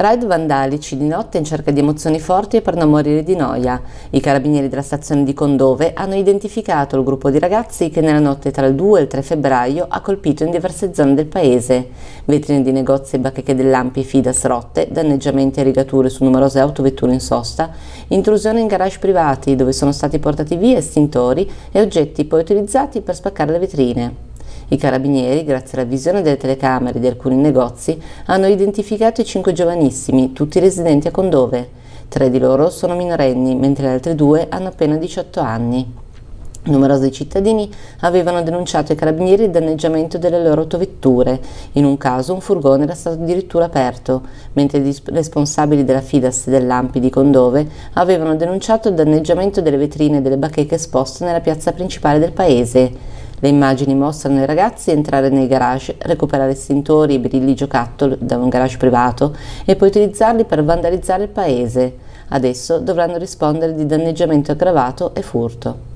Raid vandalici di notte in cerca di emozioni forti e per non morire di noia. I carabinieri della stazione di Condove hanno identificato il gruppo di ragazzi che nella notte tra il 2 e il 3 febbraio ha colpito in diverse zone del paese. Vetrine di negozi e bacheche dell'Ampi e Fidas rotte, danneggiamenti e rigature su numerose autovetture in sosta, intrusione in garage privati dove sono stati portati via estintori e oggetti poi utilizzati per spaccare le vetrine. I carabinieri, grazie alla visione delle telecamere di alcuni negozi, hanno identificato i cinque giovanissimi, tutti residenti a Condove. Tre di loro sono minorenni, mentre le altre due hanno appena 18 anni. Numerosi cittadini avevano denunciato ai carabinieri il danneggiamento delle loro autovetture. In un caso un furgone era stato addirittura aperto, mentre i responsabili della Fidas e dell'Ampi di Condove avevano denunciato il danneggiamento delle vetrine e delle bacheche esposte nella piazza principale del paese. Le immagini mostrano i ragazzi entrare nei garage, recuperare estintori e brilli giocattoli da un garage privato e poi utilizzarli per vandalizzare il paese. Adesso dovranno rispondere di danneggiamento aggravato e furto.